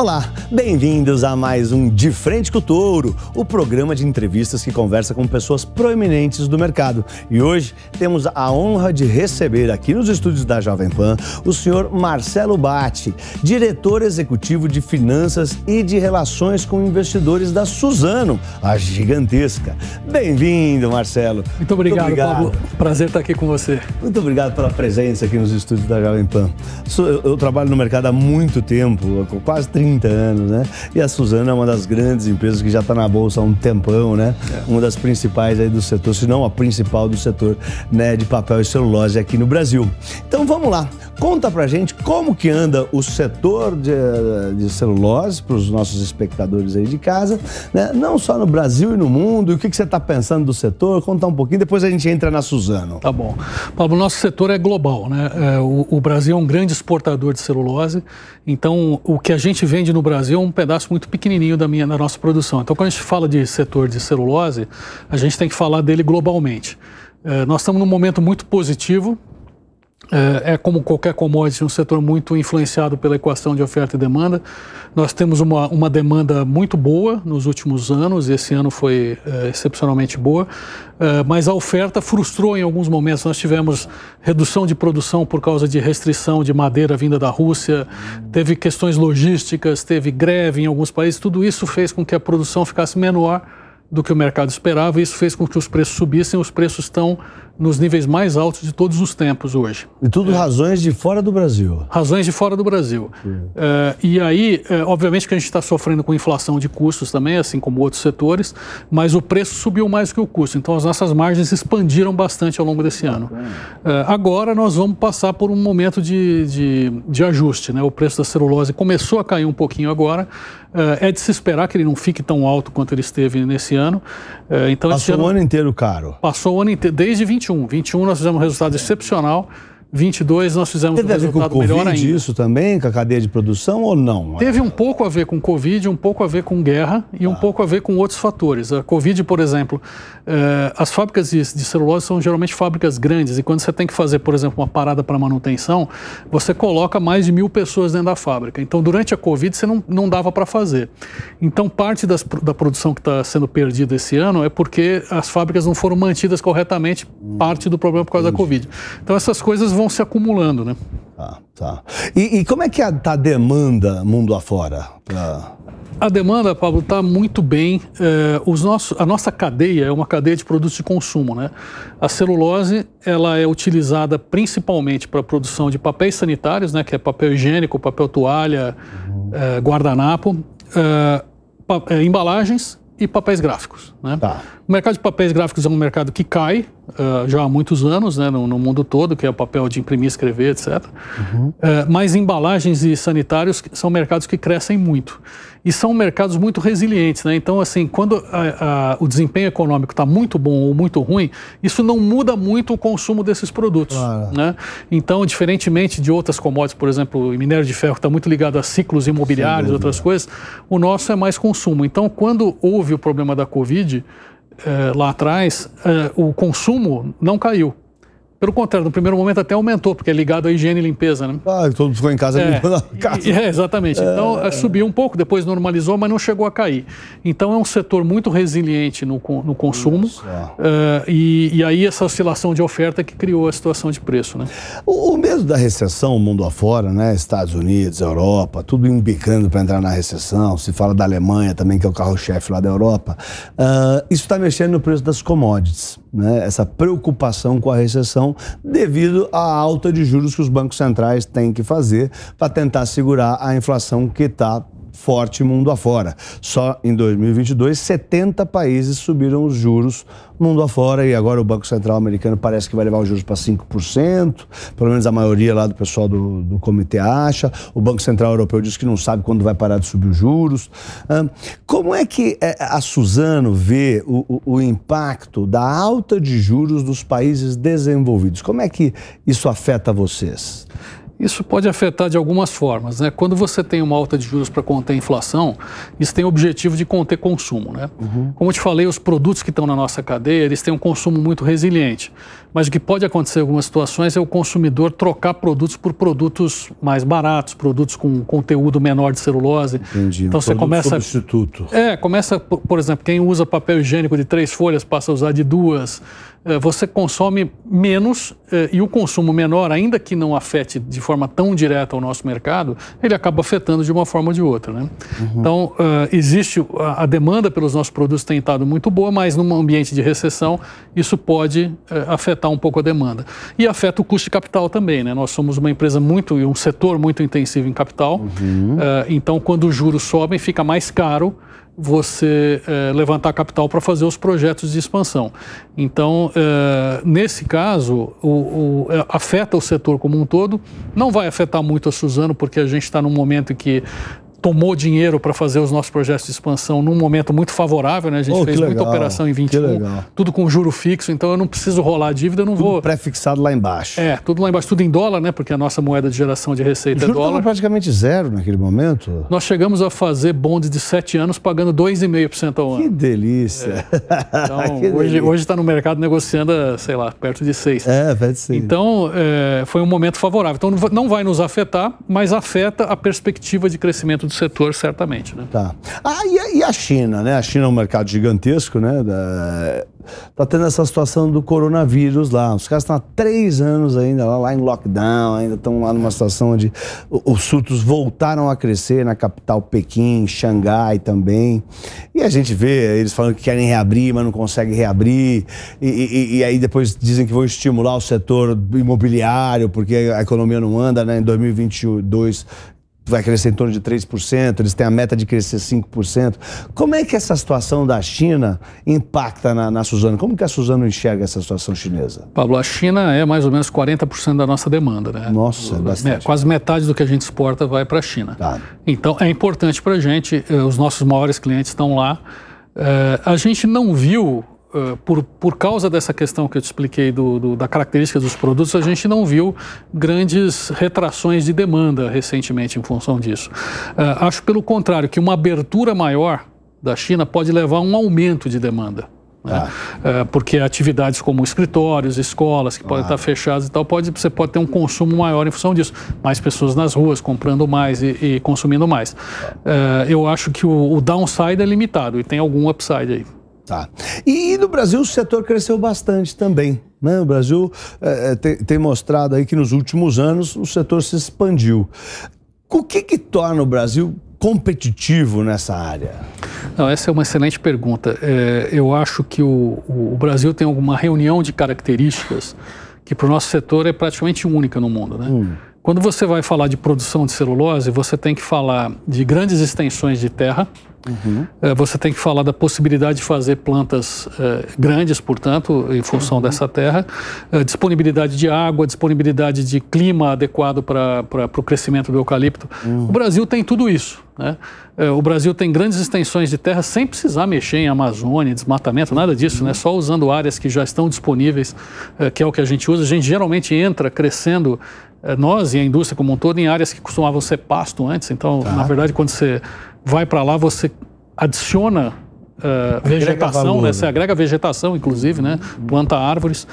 Olá, bem-vindos a mais um De Frente com o Touro, o programa de entrevistas que conversa com pessoas proeminentes do mercado. E hoje temos a honra de receber aqui nos estúdios da Jovem Pan o senhor Marcelo Batti, diretor executivo de finanças e de relações com investidores da Suzano, a gigantesca. Bem-vindo, Marcelo. Muito obrigado, Muito obrigado, Pablo. Prazer estar aqui com você. Muito obrigado pela presença aqui nos estúdios da Jovem Pan. Eu trabalho no mercado há muito tempo, quase 30 30 anos, né? E a Suzana é uma das grandes empresas que já está na bolsa há um tempão, né? É. Uma das principais aí do setor, se não a principal do setor, né, de papel e celulose aqui no Brasil. Então vamos lá. Conta pra gente como que anda o setor de, de celulose para os nossos espectadores aí de casa, né? não só no Brasil e no mundo, e o que, que você está pensando do setor, Conta um pouquinho, depois a gente entra na Suzano. Tá bom. Pablo, nosso setor é global, né? É, o, o Brasil é um grande exportador de celulose, então o que a gente vê vende no Brasil é um pedaço muito pequenininho da, minha, da nossa produção. Então, quando a gente fala de setor de celulose, a gente tem que falar dele globalmente. É, nós estamos num momento muito positivo é, é como qualquer commodity, um setor muito influenciado pela equação de oferta e demanda. Nós temos uma, uma demanda muito boa nos últimos anos, esse ano foi é, excepcionalmente boa, é, mas a oferta frustrou em alguns momentos. Nós tivemos redução de produção por causa de restrição de madeira vinda da Rússia, teve questões logísticas, teve greve em alguns países, tudo isso fez com que a produção ficasse menor do que o mercado esperava, e isso fez com que os preços subissem, os preços estão nos níveis mais altos de todos os tempos hoje. E tudo é. razões de fora do Brasil. Razões de fora do Brasil. É, e aí, é, obviamente que a gente está sofrendo com inflação de custos também, assim como outros setores, mas o preço subiu mais que o custo. Então as nossas margens expandiram bastante ao longo desse ano. É, agora nós vamos passar por um momento de, de, de, ajuste. Né? O preço da celulose começou a cair um pouquinho agora. é, é de se esperar que ele não fique tão alto quanto ele esteve nesse ano. É, então, passou ano, o ano inteiro caro. Passou o ano inteiro, desde 20 21. 21 nós fizemos um resultado excepcional 22 nós fizemos Teve um resultado a ver com o COVID, isso também, com a cadeia de produção ou não? Teve um pouco a ver com Covid, um pouco a ver com guerra e ah. um tá. pouco a ver com outros fatores. A Covid, por exemplo, eh, as fábricas de, de celulose são geralmente fábricas grandes e quando você tem que fazer, por exemplo, uma parada para manutenção, você coloca mais de mil pessoas dentro da fábrica. Então, durante a Covid, você não, não dava para fazer. Então, parte das, da produção que está sendo perdida esse ano é porque as fábricas não foram mantidas corretamente, hum. parte do problema por causa Entendi. da Covid. Então, essas coisas vão se acumulando, né? Tá, tá. E, e como é que está é a demanda mundo afora? Pra... A demanda, Pablo, está muito bem. É, os nossos, a nossa cadeia é uma cadeia de produtos de consumo. Né? A celulose ela é utilizada principalmente para a produção de papéis sanitários, né, que é papel higiênico, papel toalha, uhum. é, guardanapo, é, pa, é, embalagens e papéis gráficos. Né? Tá. O mercado de papéis gráficos é um mercado que cai, ah, já há muitos anos, né, no, no, mundo todo, que é o papel de imprimir, escrever, etc. Uhum. Uh, mas embalagens e sanitários são mercados que crescem muito. E são mercados muito resilientes. Né? Então, assim, quando a, a, o desempenho econômico está muito bom ou muito ruim, isso não muda muito o consumo desses produtos. Claro. Né? Então, diferentemente de outras commodities, por exemplo, o minério de ferro, que está muito ligado a ciclos imobiliários, outras coisas, o nosso é mais consumo. Então, quando houve o problema da Covid, eh, lá atrás, eh, o consumo não caiu. Pelo contrário, no primeiro momento até aumentou, porque é ligado à higiene e limpeza, né? Ah, todo mundo ficou em casa é, limpando a casa. É, exatamente. Então, é. Eh, subiu um pouco, depois normalizou, mas não chegou a cair. Então, é um setor muito resiliente no, no consumo. Uh, e, e, aí, essa oscilação de oferta que criou a situação de preço, né? O, o medo da recessão, mundo afora, né? Estados Unidos, Europa, tudo embicando para entrar na recessão. Se fala da Alemanha também, que é o carro-chefe lá da Europa. Uh, isso está mexendo no preço das commodities né, essa preocupação com a recessão devido à alta de juros que os bancos centrais têm que fazer para tentar segurar a inflação que está forte mundo afora. Só em 2022, 70 países subiram os juros mundo afora e agora o Banco Central americano parece que vai levar os juros para 5%, pelo menos a maioria lá do pessoal do, do comitê acha. O Banco Central Europeu diz que não sabe quando vai parar de subir os juros. Como é que é, a Suzano vê o, o, o impacto da alta de juros dos países desenvolvidos? Como é que isso afeta vocês? Isso pode afetar de algumas formas. Né? Quando você tem uma alta de juros para conter a inflação, isso tem o objetivo de conter consumo. Né? Uhum. Como eu te falei, os produtos que estão na nossa cadeia, eles têm um consumo muito resiliente. Mas o que pode acontecer em algumas situações é o consumidor trocar produtos por produtos mais baratos, produtos com conteúdo menor de celulose. Entendi. Então um você começa. Substituto. É, começa, por exemplo, quem usa papel higiênico de três folhas passa a usar de duas. É, você consome menos é, e o consumo menor, ainda que não afete de forma tão direta o nosso mercado, ele acaba afetando de uma forma ou de outra. Né? Uhum. Então, é, existe a, demanda pelos nossos produtos tem estado muito boa, mas num ambiente de recessão, isso pode afetar um pouco a demanda. E afeta o custo de capital também. Né? Nós somos uma empresa muito, um setor muito intensivo em capital, uhum. então quando os juros sobem, fica mais caro você é, levantar capital para fazer os projetos de expansão. Então, é, nesse caso, o, o, eh, afeta o setor como um todo. Não vai afetar muito a Suzano, porque a gente está num momento em que tomou dinheiro para fazer os nossos projetos de expansão num momento muito favorável, né? A gente oh, fez legal, muita operação em 21, tudo com juro fixo, então eu não preciso rolar a dívida, eu não tudo vou. Pré-fixado lá embaixo. É, tudo lá embaixo, tudo em dólar, né? Porque a nossa moeda de geração de receita o é juro é dólar. praticamente zero naquele momento. Nós chegamos a fazer bondes de 7 anos pagando 2,5% ao ano. Que delícia. É. Então, que hoje delícia. hoje está no mercado negociando, sei lá, perto de 6. É, perto de 6. Então, é, foi um momento favorável. Então não vai nos afetar, mas afeta a perspectiva de crescimento do setor, certamente. Né? Tá. Ah, e, e a China, né? A China é um mercado gigantesco, né? Da... Tá tendo essa situação do coronavírus lá. Os caras estão há três anos ainda lá, lá em lockdown, ainda estão lá numa situação onde os surtos voltaram a crescer na capital Pequim, Xangai também. E a gente vê eles falando que querem reabrir, mas não conseguem reabrir. E, e, e aí depois dizem que vão estimular o setor imobiliário, porque a economia não anda, né? Em 2022 vai crescer em torno de 3%, eles têm a meta de crescer 5%. Como é que essa situação da China impacta na, na Suzano? Como que a Suzano enxerga essa situação chinesa? Pablo, a China é mais ou menos 40% da nossa demanda, né? Nossa, é é, bastante. É, quase metade do que a gente exporta vai para a China. Tá. Então, é importante para a gente, eh, os nossos maiores clientes estão lá. É, a gente não viu eh, por, por causa dessa questão que eu te expliquei do, do, da característica dos produtos, a gente não viu grandes retrações de demanda recentemente em função disso. Uh, acho, pelo contrário, que uma abertura maior da China pode levar a um aumento de demanda. Né? Ah. Eh, porque atividades como escritórios, escolas que ah. podem estar fechadas e tal, pode, você pode ter um consumo maior em função disso. Mais pessoas nas ruas comprando mais e, e consumindo mais. Ah. eu acho que o, o downside é limitado e tem algum upside aí. Tá. E, e no Brasil o setor cresceu bastante também. Né? O Brasil é, é, tem, tem, mostrado aí que nos últimos anos o setor se expandiu. O que, que torna o Brasil competitivo nessa área? Não, essa é uma excelente pergunta. É, eu acho que o, o, Brasil tem alguma reunião de características que para o nosso setor é praticamente única no mundo. Né? Hum. Quando você vai falar de produção de celulose, você tem que falar de grandes extensões de terra, Uhum. É, você tem que falar da possibilidade de fazer plantas é, grandes, portanto, em função uhum. dessa terra, é, disponibilidade de água, disponibilidade de clima adequado para o crescimento do eucalipto. Uhum. O Brasil tem tudo isso. Né? o Brasil tem grandes extensões de terra sem precisar mexer em Amazônia, desmatamento, nada disso, né? Uhum. só usando áreas que já estão disponíveis, que é o que a gente usa. A gente geralmente entra crescendo nós e a indústria como um todo em áreas que costumavam ser pasto antes. Então, tá. na verdade, quando você vai para lá, você adiciona uh, vegetação, né? valor, né? Você agrega vegetação, inclusive, né? Planta árvores.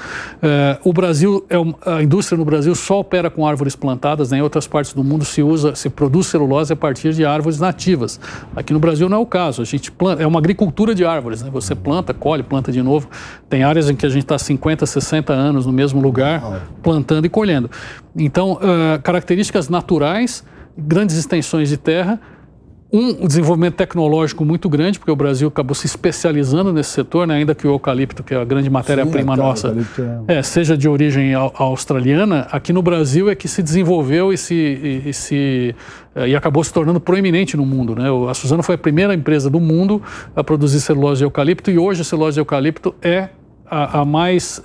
Uh, o Brasil é um, a indústria no Brasil só opera com árvores plantadas. Né? Em outras partes do mundo se usa, se produz celulose a partir de árvores nativas. Aqui no Brasil não é o caso. A gente planta, é uma agricultura de árvores, né? Você planta, colhe, planta de novo. Tem áreas em que a gente está 50, 60 anos no mesmo lugar, plantando e colhendo. Então, uh, características naturais, grandes extensões de terra um desenvolvimento tecnológico muito grande, porque o Brasil acabou se especializando nesse setor, né? ainda que o eucalipto, que é a grande matéria-prima é, nossa, é, é, seja de origem australiana, aqui no Brasil é que se desenvolveu e, se, e, e, se, é, e acabou se tornando proeminente no mundo. Né? A Suzano foi a primeira empresa do mundo a produzir celulose de eucalipto e hoje a celulose de eucalipto é a, a mais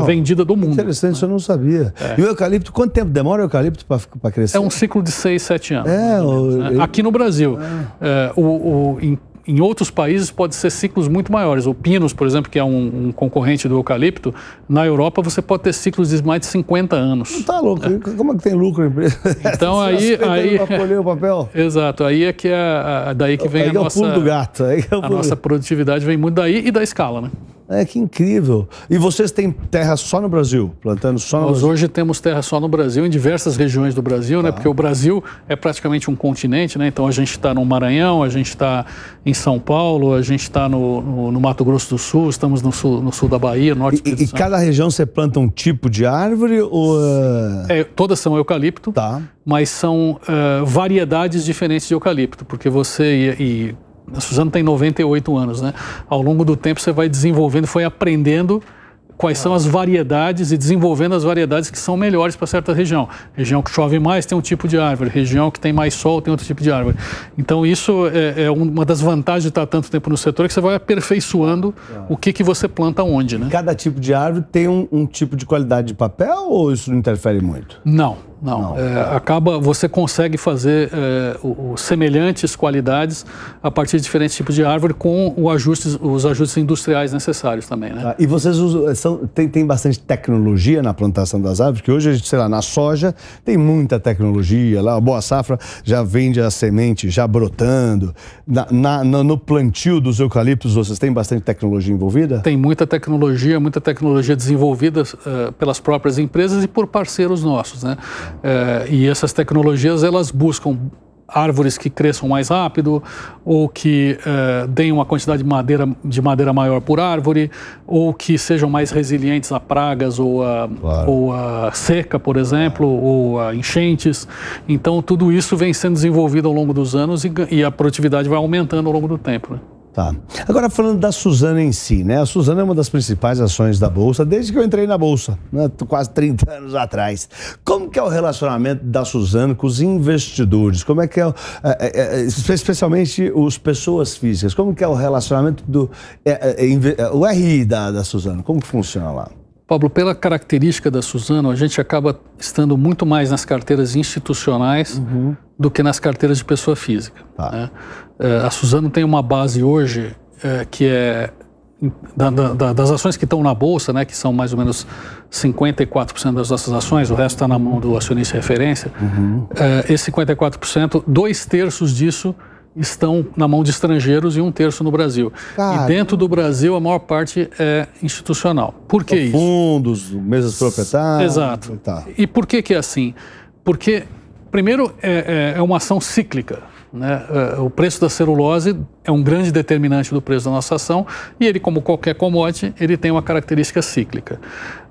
uh, vendida do mundo. Interessante, né? eu não sabia. É. E o eucalipto, quanto tempo demora o eucalipto para crescer? É um ciclo de 6, 7 anos. É, o, né? Aqui no Brasil. Uh, o, o em, em, outros países pode ser ciclos muito maiores. O pinus, por exemplo, que é um, um, concorrente do eucalipto, na Europa você pode ter ciclos de mais de 50 anos. Não tá louco. É. Como é que tem lucro a empresa? Então aí... aí colher o papel? Exato. Aí é que é, daí que vem aí a é nossa... É o pulo do gato. Aí é o pulo. A nossa produtividade vem muito daí e da escala, né? É, que incrível. E vocês têm terra só no Brasil, plantando só no Nós Brasil? hoje temos terra só no Brasil, em diversas regiões do Brasil, né? tá. né? Porque o Brasil é praticamente um continente, né? Então a gente está no Maranhão, a gente está em São Paulo, a gente está no, no, no, Mato Grosso do Sul, estamos no sul, no sul da Bahia, norte E, e cada região você planta um tipo de árvore ou. Eh? É, todas são eucalipto, tá. mas são uh, variedades diferentes de eucalipto, porque você. e, e a Suzana tem 98 anos, né? Ao longo do tempo você vai desenvolvendo, foi aprendendo quais são as variedades e desenvolvendo as variedades que são melhores para certa região. Região que chove mais tem um tipo de árvore, região que tem mais sol tem outro tipo de árvore. Então isso é, é uma das vantagens de estar tanto tempo no setor é que você vai aperfeiçoando é. o que, que você planta onde, né? Cada tipo de árvore tem um, um tipo de qualidade de papel ou isso não interfere muito? Não. Não. não. É, acaba, você consegue fazer é, o, o, semelhantes qualidades a partir de diferentes tipos de árvore com o ajustes, os ajustes industriais necessários também, né? Ah, e vocês usam, eh, são, tem, tem bastante tecnologia na plantação das árvores, que hoje, sei lá, na soja tem muita tecnologia lá, a Boa Safra já vende a semente já brotando. Na, na, no plantio dos eucaliptos, vocês têm bastante tecnologia envolvida? Tem muita tecnologia, muita tecnologia desenvolvida uh, pelas próprias empresas e por parceiros nossos, né? É, e essas tecnologias elas buscam árvores que cresçam mais rápido ou que é, deem uma quantidade de madeira, de madeira maior por árvore ou que sejam mais resilientes a pragas ou a, claro. ou a seca, por exemplo, claro. ou a enchentes. Então, tudo isso vem sendo desenvolvido ao longo dos anos e, e a produtividade vai aumentando ao longo do tempo. Né? Tá. Agora, falando da Suzana em si, né? A Suzana é uma das principais ações da Bolsa desde que eu entrei na Bolsa, né? quase 30 anos atrás. Como que é o relacionamento da Suzana com os investidores? Como é que é, é, é, é especialmente os pessoas físicas, como que é o relacionamento do é, é, é o RI da, da Suzana? Como que funciona lá? Pablo, pela característica da Suzano, a gente acaba estando muito mais nas carteiras institucionais uhum. do que nas carteiras de pessoa física. Tá. Né? Eh, a Suzano tem uma base hoje é, que é da, da, das ações que estão na bolsa, né, que são mais ou menos 54% das nossas ações, o resto está na mão do acionista de referência. Uhum. É, esse 54%, dois terços disso estão na mão de estrangeiros e um terço no Brasil. Cara, e dentro do Brasil, a maior parte é institucional. Por que isso? Fundos, mesas proprietárias. Exato. Tá. E por que, que é assim? Porque, primeiro, é, é, é uma ação cíclica. Né? Eh, o preço da celulose é um grande determinante do preço da nossa ação e ele, como qualquer commodity, ele tem uma característica cíclica.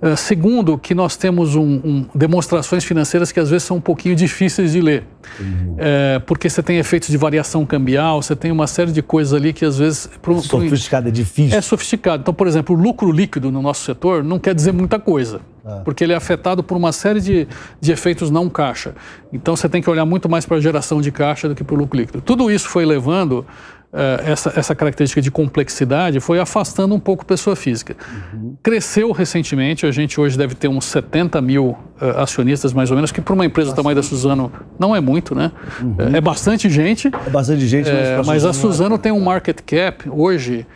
Eh, segundo, que nós temos um, um, demonstrações financeiras que às vezes são um pouquinho difíceis de ler, uhum. é, porque você tem efeitos de variação cambial, você tem uma série de coisas ali que às vezes... Pro, sofisticado, é difícil. É sofisticado. Então, por exemplo, o lucro líquido no nosso setor não quer dizer muita coisa. É. porque ele é afetado por uma série de, de efeitos não caixa. Então você tem que olhar muito mais para a geração de caixa do que para o lucro líquido. Tudo isso foi levando eh, essa, essa característica de complexidade foi afastando um pouco pessoa física. Uhum. Cresceu recentemente, a gente hoje deve ter uns 70 mil uh, acionistas, mais ou menos, que para uma empresa bastante. do tamanho da Suzano não é muito, né? Uhum. É, é, bastante gente. É bastante gente, é, mas, a Suzano é... tem um market cap hoje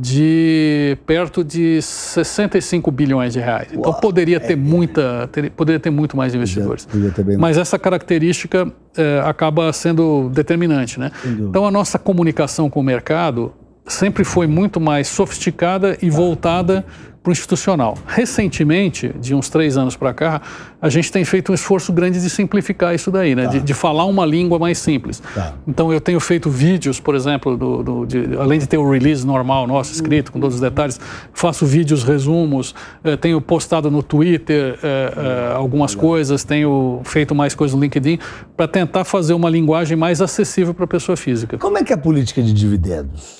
de perto de 65 bilhões de reais. Então, Uau, então poderia é. ter muita, ter, poderia ter muito mais investidores. Podia, podia Mas essa característica é, acaba sendo determinante, né? Então a nossa comunicação com o mercado sempre foi muito mais sofisticada e voltada ah, para o institucional. Recentemente, de uns três anos para cá, a gente tem feito um esforço grande de simplificar isso daí, né? Tá. De, de, falar uma língua mais simples. Tá. Então, eu tenho feito vídeos, por exemplo, do, do de, além de ter o release normal nosso, escrito, com todos os detalhes, faço vídeos, resumos, eh, tenho postado no Twitter eh, eh, algumas coisas, tenho feito mais coisas no LinkedIn, para tentar fazer uma linguagem mais acessível para a pessoa física. Como é que é a política de dividendos?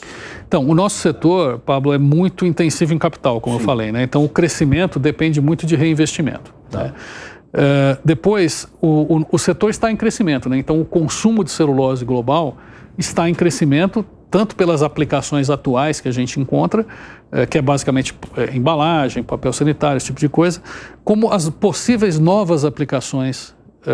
Então, o nosso setor, Pablo, é muito intensivo em capital, como Sim. eu falei, né? Então, o crescimento depende muito de reinvestimento. Tá. Né? Uh, depois, o, o, o, setor está em crescimento, né? Então, o consumo de celulose global está em crescimento, tanto pelas aplicações atuais que a gente encontra, eh, que é basicamente eh, embalagem, papel sanitário, esse tipo de coisa, como as possíveis novas aplicações eh,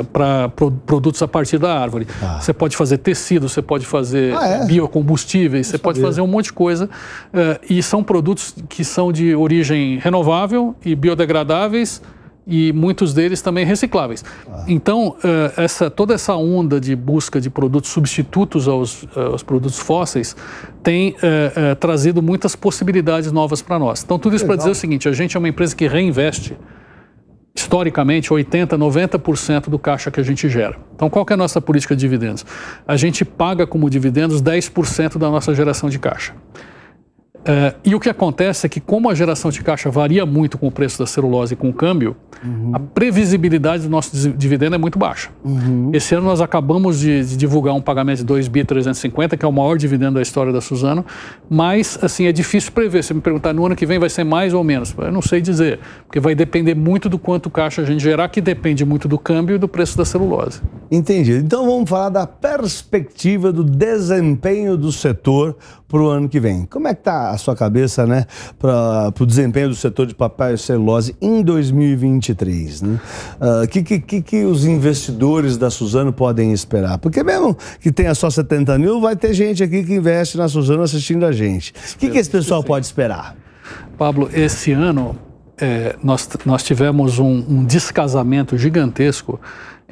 eh, para pro, produtos a partir da árvore. Ah. Você pode fazer tecido, você pode fazer ah, é? biocombustíveis, você pode fazer um monte de coisa. Uh, e são produtos que são de origem renovável e biodegradáveis e muitos deles também recicláveis. Ah. Então, essa, toda essa onda de busca de produtos substitutos aos, aos produtos fósseis tem trazido muitas possibilidades novas para nós. Então, tudo isso para dizer o seguinte, a gente é uma empresa que reinveste historicamente, 80%, 90% do caixa que a gente gera. Então, qual é a nossa política de dividendos? A gente paga como dividendos 10% da nossa geração de caixa. É, e o que acontece é que, como a geração de caixa varia muito com o preço da celulose e com o câmbio, uhum. a previsibilidade do nosso dividendo é muito baixa. Uhum. Esse ano nós acabamos de, de divulgar um pagamento de 2 bi que é o maior dividendo da história da Suzano, mas assim é difícil prever. Se me perguntar no ano que vem vai ser mais ou menos, eu não sei dizer, porque vai depender muito do quanto caixa a gente gerar, que depende muito do câmbio e do preço da celulose. Entendi. Então vamos falar da perspectiva do desempenho do setor para o ano que vem. Como é que está a sua cabeça né, para o desempenho do setor de papel e celulose em 2023? O né? uh, que, que, que, os investidores da Suzano podem esperar? Porque mesmo que tenha só 70 mil, vai ter gente aqui que investe na Suzano assistindo a gente. O que, que esse pessoal pode esperar? Pablo, esse ano é, nós, nós tivemos um, um descasamento gigantesco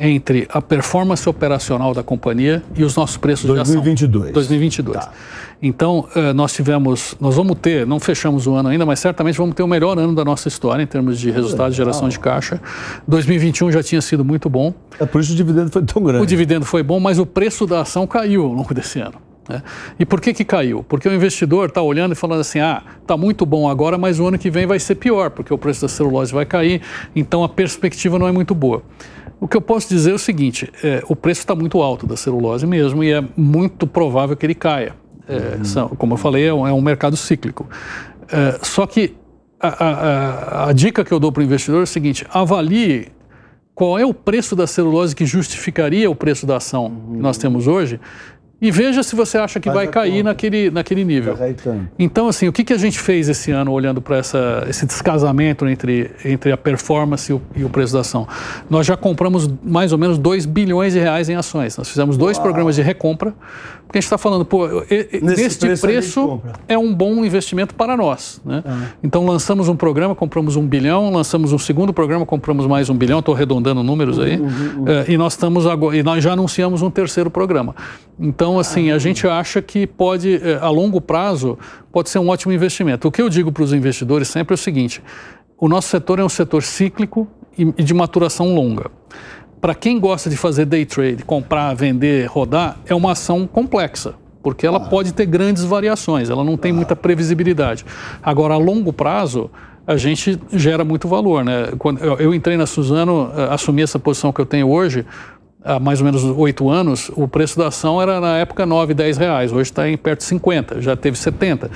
entre a performance operacional da companhia e os nossos preços 2022. de ação. 2022. Tá. Então, eh, nós tivemos, nós vamos ter, não fechamos o ano ainda, mas certamente vamos ter o melhor ano da nossa história em termos de resultado de geração de caixa. 2021 já tinha sido muito bom. É por isso o dividendo foi tão grande. O dividendo foi bom, mas o preço da ação caiu ao longo desse ano. Né? E por que, que caiu? Porque o investidor está olhando e falando assim: ah, está muito bom agora, mas o ano que vem vai ser pior, porque o preço da celulose vai cair, então a perspectiva não é muito boa. O que eu posso dizer é o seguinte: é, o preço está muito alto da celulose mesmo e é muito provável que ele caia. É, uhum. são, como eu falei, é um, é um mercado cíclico. É, só que a, a, a, dica que eu dou para o investidor é o seguinte: avalie qual é o preço da celulose que justificaria o preço da ação que nós uhum. temos hoje e veja se você acha que Faz vai cair naquele, naquele nível. Então, assim, o que, que a gente fez esse ano olhando para esse descasamento entre, entre a performance e o, e o, preço da ação? Nós já compramos mais ou menos 2 bilhões de reais em ações. Nós fizemos dois Uau. programas de recompra, porque a gente está falando, pô, este preço, preço é um bom investimento para nós. Né? É. Então, lançamos um programa, compramos um bilhão, lançamos um segundo programa, compramos mais um bilhão, estou arredondando números aí, uhum, uhum. uhum. É, e nós estamos agora, e nós já anunciamos um terceiro programa. Então, então, assim, a gente acha que pode, eh, a longo prazo, pode ser um ótimo investimento. O que eu digo para os investidores sempre é o seguinte: o nosso setor é um setor cíclico e de maturação longa. Para quem gosta de fazer day trade, comprar, vender, rodar, é uma ação complexa porque ela claro. Ah. pode ter grandes variações, ela não claro. tem muita ah. previsibilidade. Agora, a longo prazo, a gente gera muito valor. Né? Quando eu entrei na Suzano, eh, assumi essa posição que eu tenho hoje, há mais ou menos oito anos, o preço da ação era na época 9, 10 reais, hoje está em perto de 50, já teve 70.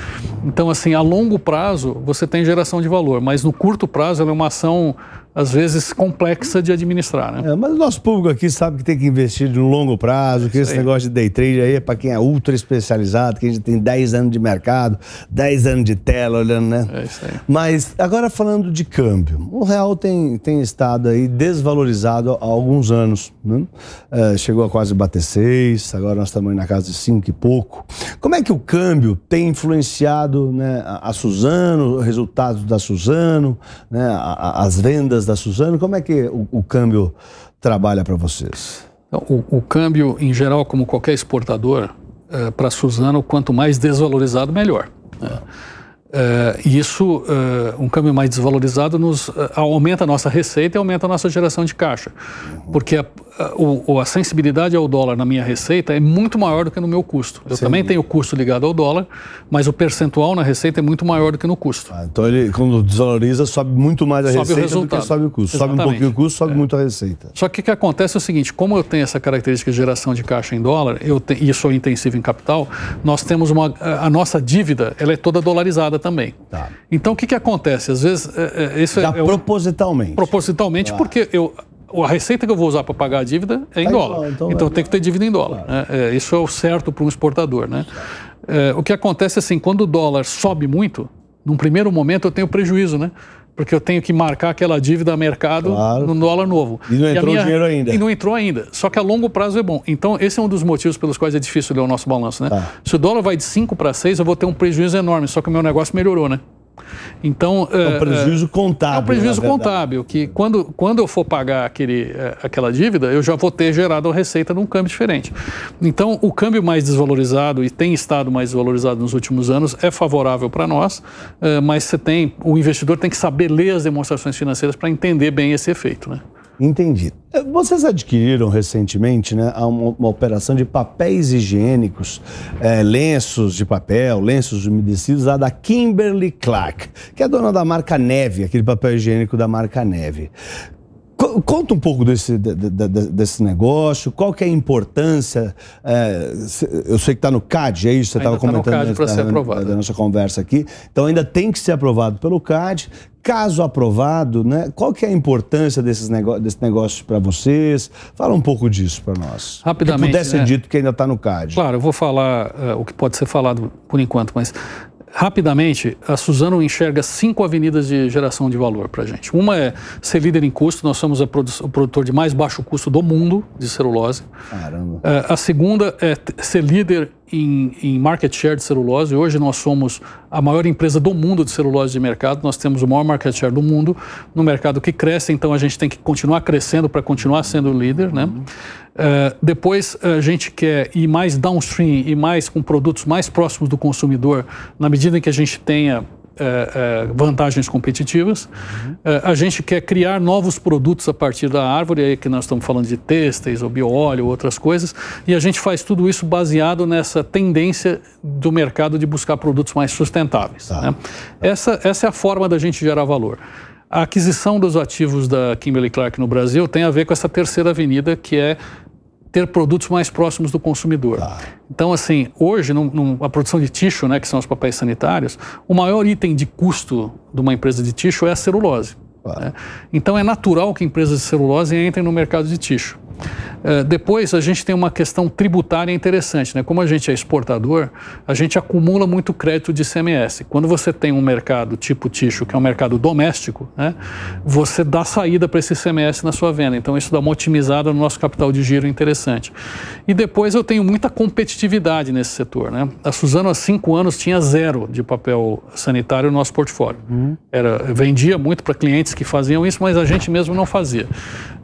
Então, assim, a longo prazo você tem geração de valor, mas no curto prazo ela é uma ação às vezes complexa de administrar, né? É, mas o nosso público aqui sabe que tem que investir de longo prazo, que esse negócio de day trade aí é para quem é ultra especializado, que a gente tem 10 anos de mercado, 10 anos de tela olhando, né? É isso aí. Mas agora falando de câmbio, o real tem, tem estado aí desvalorizado há alguns anos, né? é, chegou a quase bater 6, agora nós estamos aí na casa de 5 e pouco. Como é que o câmbio tem influenciado né, a Suzano, resultados da Suzano, né, a, a, as vendas vendas da Suzano, como é que o, o câmbio trabalha para vocês? Então, o, o, câmbio, em geral, como qualquer exportador, é, eh, para a Suzano, quanto mais desvalorizado, melhor. Né? É, e isso, é, um câmbio mais desvalorizado, nos, aumenta a nossa receita e aumenta a nossa geração de caixa. Uhum. Porque a, o, a sensibilidade ao dólar na minha receita é muito maior do que no meu custo. Eu Sim. também tenho o custo ligado ao dólar, mas o percentual na receita é muito maior do que no custo. Ah, então ele, quando desvaloriza, sobe muito mais a sobe receita do que sobe o custo. Exatamente. Sobe um pouquinho o custo, sobe é. muito a receita. Só que o que acontece é o seguinte, como eu tenho essa característica de geração de caixa em dólar, eu te, e sou intensivo em capital, nós temos uma... A nossa dívida, ela é toda dolarizada também. Tá. Então, o que, que acontece? Às vezes... É, é, isso Já é, é propositalmente. propositalmente, tá. porque eu a receita que eu vou usar para pagar a dívida é em tá dólar. Igual, então, então tem que ter dívida em dólar. Né? Claro. Né? É, isso é o certo para um exportador. Né? É, o que acontece assim, quando o dólar sobe muito, num primeiro momento eu tenho prejuízo, né? Porque eu tenho que marcar aquela dívida a mercado claro. no dólar novo. E não entrou e minha... dinheiro ainda. E não entrou ainda. Só que a longo prazo é bom. Então, esse é um dos motivos pelos quais é difícil ler o nosso balanço, né? Tá. Se o dólar vai de 5 para 6, eu vou ter um prejuízo enorme, só que o meu negócio melhorou, né? Então, é um é, prejuízo é, contábil. É um prejuízo contábil, que quando, quando eu for pagar aquele, é, aquela dívida, eu já vou ter gerado a receita num câmbio diferente. Então, o câmbio mais desvalorizado e tem estado mais desvalorizado nos últimos anos é favorável para nós, mas você tem, o investidor tem que saber ler as demonstrações financeiras para entender bem esse efeito. Né? Entendi. É, vocês adquiriram recentemente né, uma, uma operação de papéis higiênicos, é, lenços de papel, lenços umedecidos, da Kimberly Clark, que é dona da marca Neve, aquele papel higiênico da marca Neve. Conta um pouco desse, de, de, desse negócio, qual que é a importância. É, eu sei que está no CAD, é isso? Você estava tá comentando no CAD para ser aprovado. Da nossa conversa aqui. Então ainda tem que ser aprovado pelo CAD. Caso aprovado, né, qual que é a importância desses negó desse negócio para vocês? Fala um pouco disso para nós. Rapidamente. Que pudesse né? ser dito que ainda está no CAD. Claro, eu vou falar uh, o que pode ser falado por enquanto, mas Rapidamente, a Suzano enxerga cinco avenidas de geração de valor para a gente. Uma é ser líder em custo, nós somos o produtor de mais baixo custo do mundo de celulose. Caramba. É, a segunda é ser líder em, em, market share de celulose. Hoje nós somos a maior empresa do mundo de celulose de mercado, nós temos o maior market share do mundo, no mercado que cresce, então a gente tem que continuar crescendo para continuar sendo líder. Né? Uh, depois a gente quer ir mais downstream e mais com produtos mais próximos do consumidor, na medida em que a gente tenha eh, eh, vantagens competitivas. Uhum. Eh, a gente quer criar novos produtos a partir da árvore, aí que nós estamos falando de têxteis ou bioóleo, outras coisas, e a gente faz tudo isso baseado nessa tendência do mercado de buscar produtos mais sustentáveis. Tá. Né? Tá. Essa, essa é a forma da gente gerar valor. A aquisição dos ativos da Kimberly Clark no Brasil tem a ver com essa terceira avenida, que é ter produtos mais próximos do consumidor. Tá. Então, assim, hoje, num, num, a produção de tixo, né, que são os papéis sanitários, o maior item de custo de uma empresa de tixo é a celulose. Claro. Né? Então, é natural que empresas de celulose entrem no mercado de tixo. Eh, depois a gente tem uma questão tributária interessante, né? Como a gente é exportador, a gente acumula muito crédito de CMS. Quando você tem um mercado tipo ticho, que é um mercado doméstico, né? Você dá saída para esse CMS na sua venda. Então isso dá uma otimizada no nosso capital de giro interessante. E depois eu tenho muita competitividade nesse setor, né? A Suzano há cinco anos tinha zero de papel sanitário no nosso portfólio. Uhum. Era vendia muito para clientes que faziam isso, mas a gente mesmo não fazia.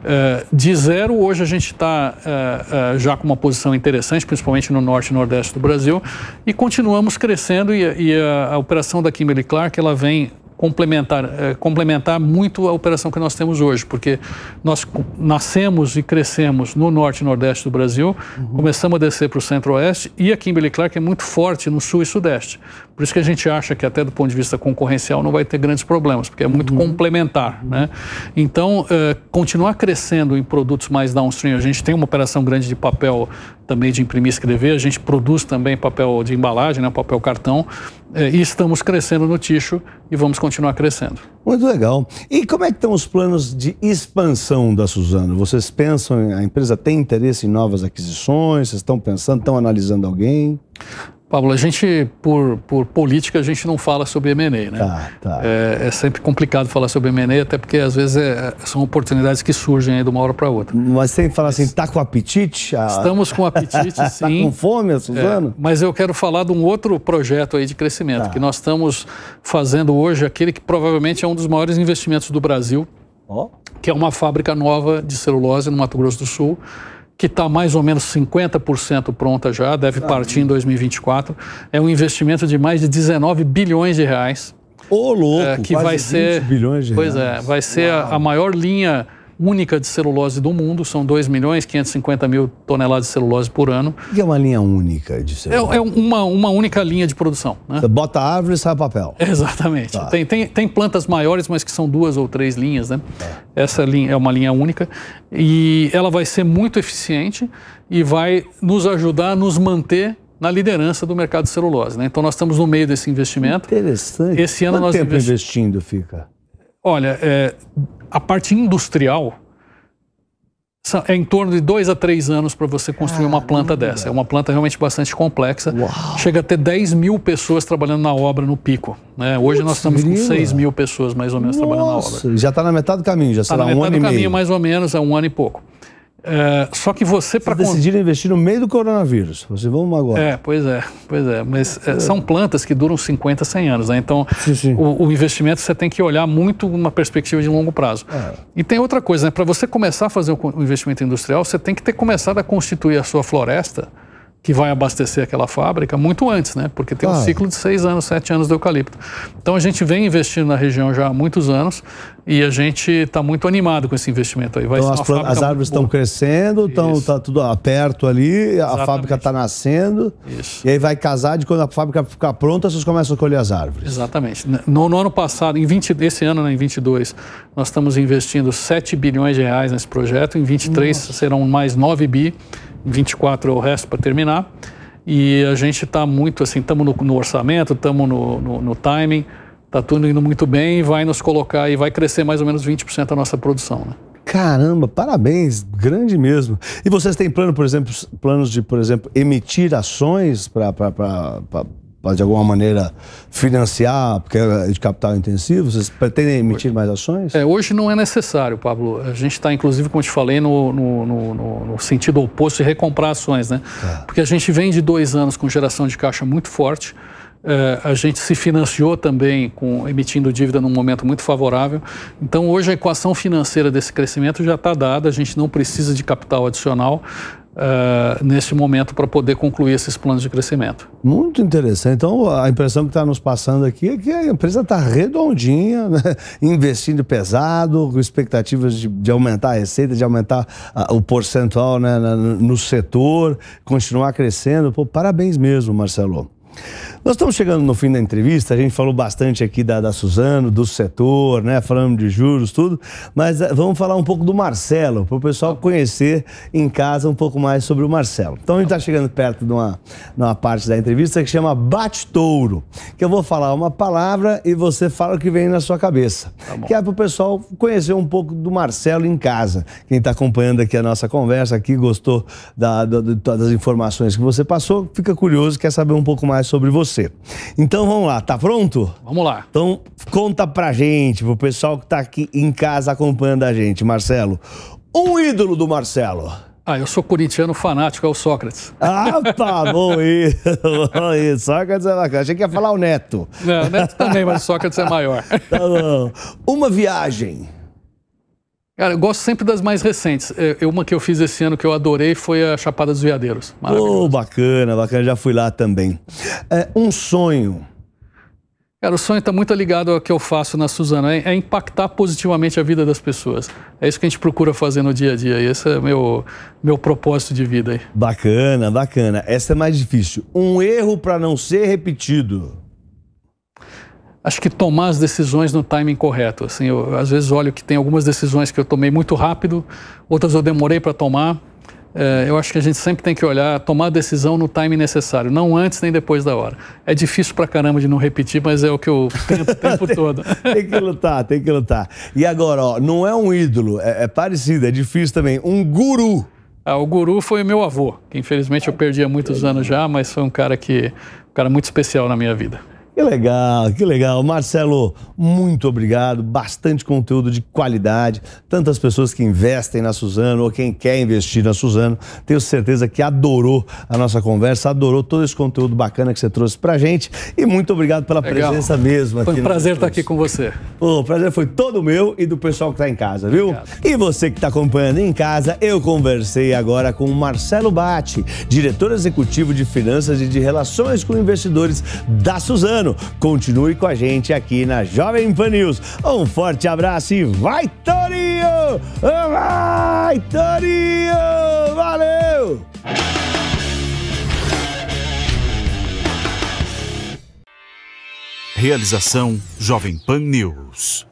Eh, de zero hoje a gente está está eh, eh, já com uma posição interessante, principalmente no norte e nordeste do Brasil, e continuamos crescendo e, e a, a, operação da Kimberly Clark ela vem complementar, é, complementar muito a operação que nós temos hoje, porque nós nascemos e crescemos no norte e nordeste do Brasil, uhum. começamos a descer para o centro-oeste e a Kimberly-Clark é muito forte no sul e sudeste. Por isso que a gente acha que até do ponto de vista concorrencial não vai ter grandes problemas, porque é muito uhum. complementar, uhum. né? Então, é, continuar crescendo em produtos mais downstream, a gente tem uma operação grande de papel também de imprimir e escrever, a gente produz também papel de embalagem, né, papel cartão, é, e estamos crescendo no Ticho e vamos continuar crescendo. Muito legal. E como é que estão os planos de expansão da Suzano? Vocês pensam, a empresa tem interesse em novas aquisições? Vocês estão pensando, estão analisando alguém? Pablo, a gente, por, por política, a gente não fala sobre M&A, né? Tá, tá. É, é, sempre complicado falar sobre M&A, até porque às vezes é, são oportunidades que surgem aí de uma hora para outra. Mas sem falar assim, tá com apetite? Ah. Estamos com apetite, tá sim. tá com fome, é, Suzano? É, mas eu quero falar de um outro projeto aí de crescimento, tá. que nós estamos fazendo hoje, aquele que provavelmente é um dos maiores investimentos do Brasil, oh. que é uma fábrica nova de celulose no Mato Grosso do Sul, que está mais ou menos 50% pronta já, deve partir em 2024. É um investimento de mais de 19 bilhões de reais. Ô, louco! É, que vai ser, bilhões de Pois é, reais. é, vai ser a, a maior linha única de celulose do mundo, são 2 milhões e 550 mil toneladas de celulose por ano. E é uma linha única de é, celulose? É, é uma, uma única linha de produção. Né? Você bota árvore e sai papel. Exatamente. Tá. Tem, tem, tem plantas maiores, mas que são duas ou três linhas. Né? É. Essa linha é uma linha única e ela vai ser muito eficiente e vai nos ajudar a nos manter na liderança do mercado de celulose. Né? Então nós estamos no meio desse investimento. Interessante. Esse ano Quanto nós tempo investi... investindo fica? Olha, é, a parte industrial é em torno de dois a três anos para você construir uma planta dessa. É uma planta realmente bastante complexa. Uau. Chega a ter 10 mil pessoas trabalhando na obra no pico. Né? Hoje Putz, nós estamos com 6 mil pessoas mais ou menos Nossa, trabalhando na obra. Já está na metade do caminho, já está na metade um do caminho, meio. mais ou menos, é um ano e pouco. É, só que você para decidir investir no meio do coronavírus. Você vamos agora. É, pois é, pois é. Mas é, são plantas que duram 50, 100 anos, né? Então sim, sim. O, o, investimento você tem que olhar muito uma perspectiva de longo prazo. É. E tem outra coisa, né? Para você começar a fazer o um investimento industrial, você tem que ter começado a constituir a sua floresta que vai abastecer aquela fábrica muito antes, né? Porque tem claro. um ciclo de seis anos, sete anos de eucalipto. Então a gente vem investindo na região já há muitos anos e a gente está muito animado com esse investimento aí. Vai então as, as árvores estão crescendo, estão tá tudo aperto ali, Exatamente. a fábrica está nascendo. Isso. E aí vai casar de quando a fábrica ficar pronta, vocês começam a colher as árvores. Exatamente. No, no ano passado, em 20, esse ano, né, em 22, nós estamos investindo 7 bilhões de reais nesse projeto. Em 23 Nossa. serão mais 9 bilhões. 24 é o resto para terminar. E a gente está muito assim, estamos no, no, orçamento, estamos no, no, no, timing, está tudo indo muito bem e vai nos colocar e vai crescer mais ou menos 20% a nossa produção. Né? Caramba, parabéns, grande mesmo. E vocês têm plano, por exemplo, planos de, por exemplo, emitir ações para para de alguma maneira financiar, porque é de capital intensivo? Vocês pretendem emitir mais ações? É, hoje não é necessário, Pablo. A gente está, inclusive, como eu te falei, no, no, no, no, sentido oposto de recomprar ações, né? É. Porque a gente vem de dois anos com geração de caixa muito forte. Eh, a gente se financiou também com emitindo dívida num momento muito favorável. Então, hoje a equação financeira desse crescimento já está dada, a gente não precisa de capital adicional. Uh, neste momento para poder concluir esses planos de crescimento. Muito interessante. Então, a impressão que está nos passando aqui é que a empresa está redondinha, né? investindo pesado, com expectativas de, de, aumentar a receita, de aumentar uh, o percentual né? no, no setor, continuar crescendo. Pô, parabéns mesmo, Marcelo. Nós estamos chegando no fim da entrevista, a gente falou bastante aqui da, da Suzano, do setor, né? Falamos de juros, tudo, mas eh, vamos falar um pouco do Marcelo, para o pessoal conhecer em casa um pouco mais sobre o Marcelo. Então a gente está chegando perto de uma, de uma parte da entrevista que chama Bate-Touro, que eu vou falar uma palavra e você fala o que vem na sua cabeça. Tá que é para o pessoal conhecer um pouco do Marcelo em casa. Quem está acompanhando aqui a nossa conversa, aqui gostou da, da, das informações que você passou, fica curioso, quer saber um pouco mais mais sobre você. Então vamos lá, tá pronto? Vamos lá. Então conta pra gente, pro pessoal que tá aqui em casa acompanhando a gente, Marcelo. Um ídolo do Marcelo. Ah, eu sou corintiano fanático, é o Sócrates. Ah, tá, bom isso. Sócrates é bacana. Achei que ia falar o Neto. Não, o Neto também, mas o Sócrates é maior. Tá bom. Uma viagem. Cara, eu gosto sempre das mais recentes. É, eu, uma que eu fiz esse ano que eu adorei foi a Chapada dos Veadeiros. Oh, bacana, bacana. Já fui lá também. É, um sonho. Cara, o sonho está muito ligado ao que eu faço na Suzana. É, é, impactar positivamente a vida das pessoas. É isso que a gente procura fazer no dia a dia. E esse é meu meu propósito de vida aí. Bacana, bacana. Essa é mais difícil. Um erro para não ser repetido acho que tomar as decisões no timing correto. Assim, eu, às vezes olho que tem algumas decisões que eu tomei muito rápido, outras eu demorei para tomar. É, eu acho que a gente sempre tem que olhar, tomar a decisão no timing necessário, não antes nem depois da hora. É difícil pra caramba de não repetir, mas é o que eu tento o tempo tem, todo. tem que lutar, tem que lutar. E agora, ó, não é um ídolo, é, é parecido, é difícil também, um guru. Ah, o guru foi meu avô, que infelizmente eu perdi há muitos anos já, mas foi um cara que, um cara muito especial na minha vida. Que legal, que legal. Marcelo, muito obrigado. Bastante conteúdo de qualidade. Tantas pessoas que investem na Suzano ou quem quer investir na Suzano. Tenho certeza que adorou a nossa conversa, adorou todo esse conteúdo bacana que você trouxe pra gente. E muito obrigado pela legal. presença mesmo aqui. Foi um prazer estar tá aqui com você. O prazer foi todo meu e do pessoal que está em casa, viu? Obrigado. E você que está acompanhando em casa, eu conversei agora com o Marcelo Batti, diretor executivo de finanças e de relações com investidores da Suzano ano. Continue com a gente aqui na Jovem Pan News. Um forte abraço e vai, Torinho! Vai, Torinho! Valeu! Realização Jovem Pan News.